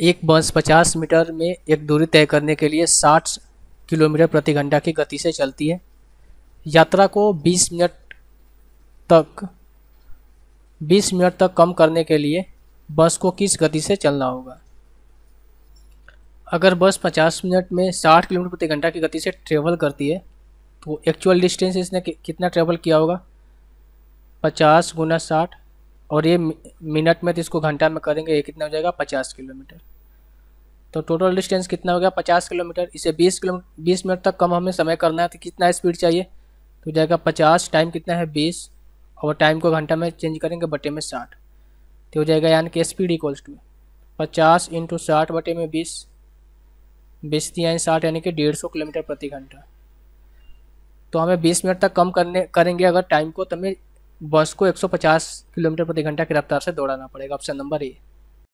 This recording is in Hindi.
एक बस 50 मीटर में एक दूरी तय करने के लिए 60 किलोमीटर प्रति घंटा की गति से चलती है यात्रा को 20 मिनट तक 20 मिनट तक कम करने के लिए बस को किस गति से चलना होगा अगर बस 50 मिनट में 60 किलोमीटर प्रति घंटा की गति से ट्रेवल करती है तो एक्चुअल डिस्टेंस इसने कितना ट्रेवल किया होगा 50 गुना साठ और ये मिनट में तो इसको घंटा में करेंगे ये कितना हो जाएगा पचास किलोमीटर तो टोटल डिस्टेंस कितना हो गया पचास किलोमीटर इसे बीस किलो बीस मिनट तक कम हमें समय करना है तो कितना स्पीड चाहिए तो जाएगा पचास टाइम कितना है बीस और टाइम को घंटा में चेंज करेंगे बटे में साठ तो हो जाएगा यानी कि स्पीड इक्वल्स टू पचास इंटू साठ बटे में बीस बीस यानी साठ यानी कि डेढ़ सौ किलोमीटर प्रति घंटा तो हमें बीस मिनट तक कम करने करेंगे अगर टाइम को तो हमें बस को 150 किलोमीटर प्रति घंटा की रफ्तार से दौड़ाना पड़ेगा ऑप्शन नंबर ए